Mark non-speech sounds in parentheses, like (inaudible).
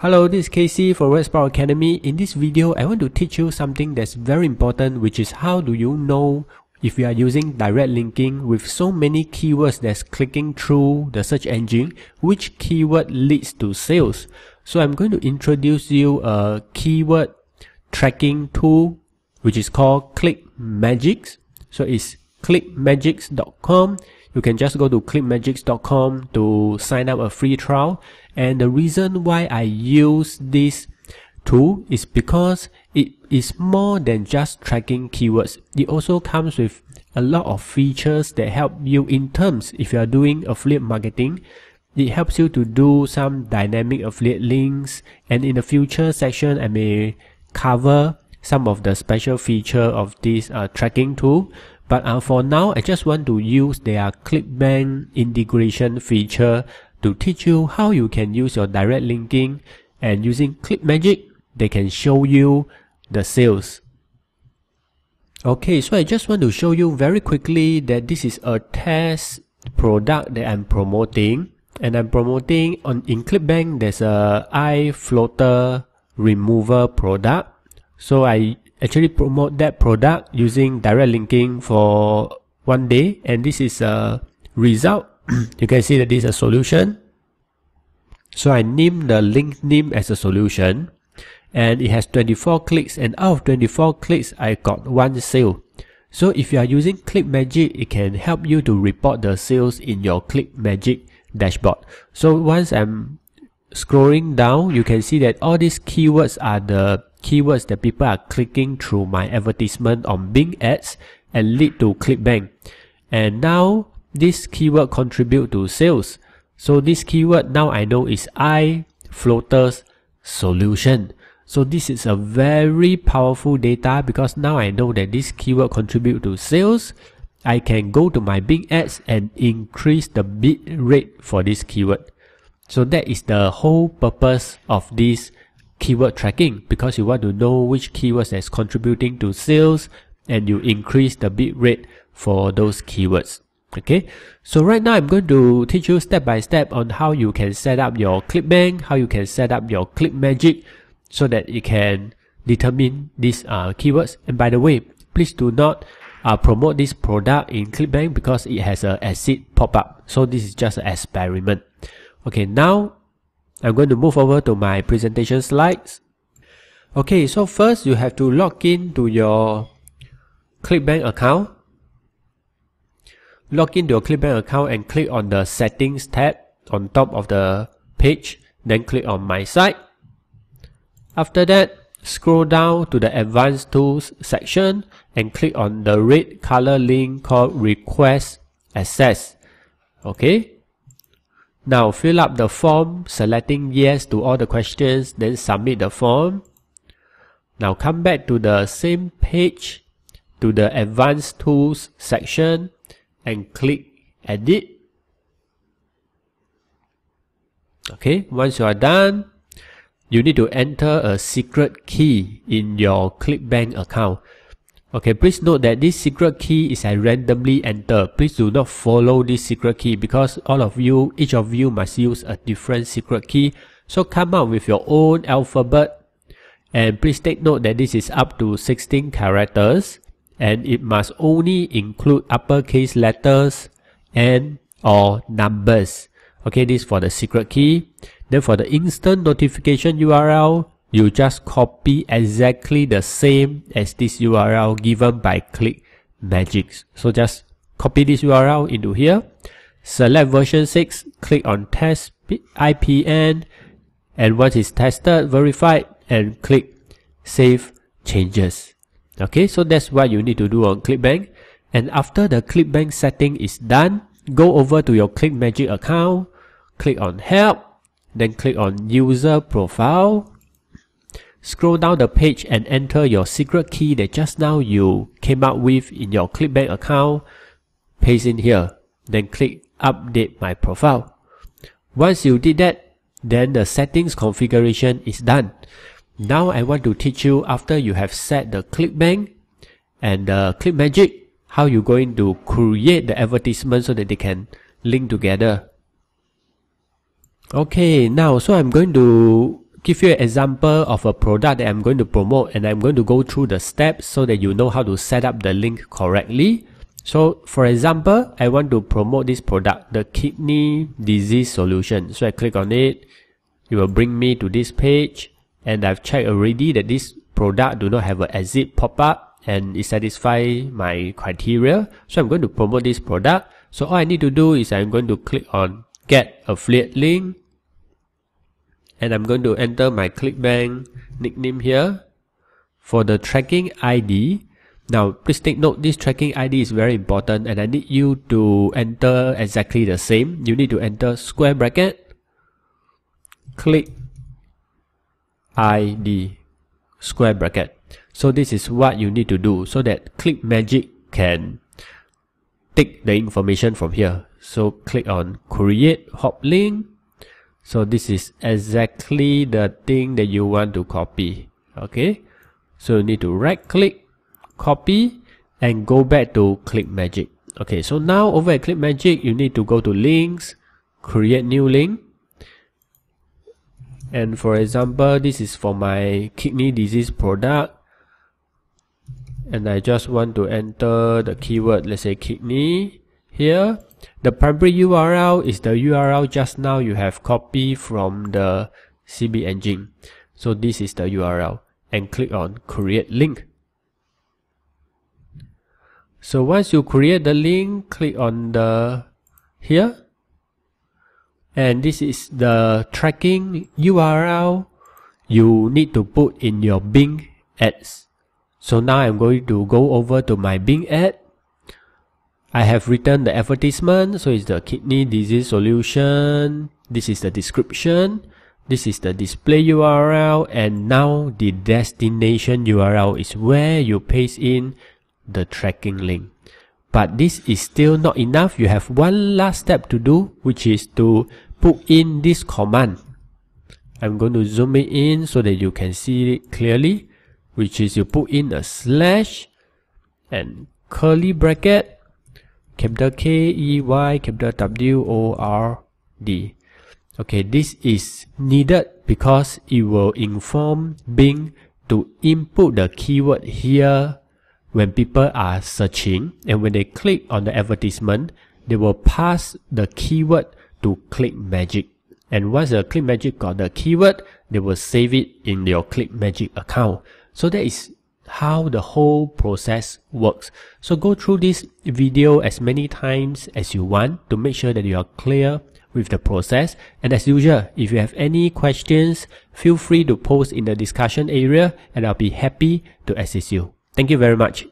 Hello, this is KC for Red Sprout Academy. In this video, I want to teach you something that's very important, which is how do you know if you are using direct linking with so many keywords that's clicking through the search engine, which keyword leads to sales. So I'm going to introduce you a keyword tracking tool, which is called Click Magics. So it's clickmagics.com you can just go to clickmagics.com to sign up a free trial. And the reason why I use this tool is because it is more than just tracking keywords. It also comes with a lot of features that help you in terms if you are doing affiliate marketing. It helps you to do some dynamic affiliate links and in the future section I may cover some of the special feature of this uh, tracking tool but uh, for now, I just want to use their Clipbank integration feature to teach you how you can use your direct linking and using ClipMagic, they can show you the sales. Okay, so I just want to show you very quickly that this is a test product that I'm promoting and I'm promoting on in Clipbank there's a eye floater remover product. So I actually promote that product using direct linking for one day and this is a result (clears throat) you can see that this is a solution so I name the link name as a solution and it has 24 clicks and out of 24 clicks I got one sale so if you are using click magic it can help you to report the sales in your click magic dashboard so once I'm scrolling down you can see that all these keywords are the keywords that people are clicking through my advertisement on Bing ads and lead to ClickBank. And now this keyword contribute to sales. So this keyword now I know is I floaters solution. So this is a very powerful data because now I know that this keyword contribute to sales. I can go to my Bing ads and increase the bid rate for this keyword. So that is the whole purpose of this keyword tracking because you want to know which keywords that's contributing to sales and you increase the bid rate for those keywords. Okay, so right now I'm going to teach you step by step on how you can set up your ClickBank, how you can set up your ClickMagic so that it can determine these uh, keywords. And by the way, please do not uh, promote this product in ClickBank because it has a exit pop-up. So this is just an experiment. Okay, now I'm going to move over to my presentation slides. Okay, so first you have to log in to your ClickBank account. Log in to your ClickBank account and click on the settings tab on top of the page, then click on my site. After that, scroll down to the advanced tools section and click on the red color link called request access. Okay, now fill up the form, selecting yes to all the questions, then submit the form. Now come back to the same page, to the advanced tools section and click edit. Okay, once you are done, you need to enter a secret key in your ClickBank account. Okay, please note that this secret key is I randomly enter. Please do not follow this secret key because all of you, each of you must use a different secret key. So come up with your own alphabet. And please take note that this is up to 16 characters and it must only include uppercase letters and or numbers. Okay, this for the secret key. Then for the instant notification URL, you just copy exactly the same as this URL given by click magics. So just copy this URL into here, select version 6, click on test IPN, and once it's tested, verified, and click save changes. Okay, so that's what you need to do on ClickBank. And after the ClickBank setting is done, go over to your ClickMagic account, click on help, then click on user profile, Scroll down the page and enter your secret key that just now you came up with in your ClickBank account. Paste in here. Then click Update My Profile. Once you did that, then the settings configuration is done. Now I want to teach you after you have set the ClickBank and the ClickMagic, how you're going to create the advertisement so that they can link together. Okay, now so I'm going to give you an example of a product that I'm going to promote and I'm going to go through the steps so that you know how to set up the link correctly. So for example, I want to promote this product, the kidney disease solution. So I click on it. It will bring me to this page and I've checked already that this product do not have an exit pop-up and it satisfies my criteria. So I'm going to promote this product. So all I need to do is I'm going to click on get affiliate link and I'm going to enter my ClickBank nickname here for the tracking ID. Now, please take note, this tracking ID is very important and I need you to enter exactly the same. You need to enter square bracket, click ID, square bracket. So this is what you need to do so that Click Magic can take the information from here. So click on create hop link so this is exactly the thing that you want to copy. Okay. So you need to right click, copy, and go back to Click Magic. Okay. So now over at Click Magic, you need to go to links, create new link. And for example, this is for my kidney disease product. And I just want to enter the keyword, let's say kidney here the primary URL is the URL just now you have copied from the CB engine. So this is the URL and click on create link. So once you create the link, click on the here. And this is the tracking URL you need to put in your Bing ads. So now I'm going to go over to my Bing ad I have written the advertisement, so it's the kidney disease solution. This is the description. This is the display URL and now the destination URL is where you paste in the tracking link. But this is still not enough. You have one last step to do, which is to put in this command. I'm going to zoom it in so that you can see it clearly, which is you put in a slash and curly bracket capital K E Y capital W O R D. Okay, this is needed because it will inform Bing to input the keyword here when people are searching and when they click on the advertisement, they will pass the keyword to Click Magic. And once the Click Magic got the keyword, they will save it in your Click Magic account. So that is how the whole process works. So go through this video as many times as you want to make sure that you are clear with the process. And as usual, if you have any questions, feel free to post in the discussion area and I'll be happy to assist you. Thank you very much.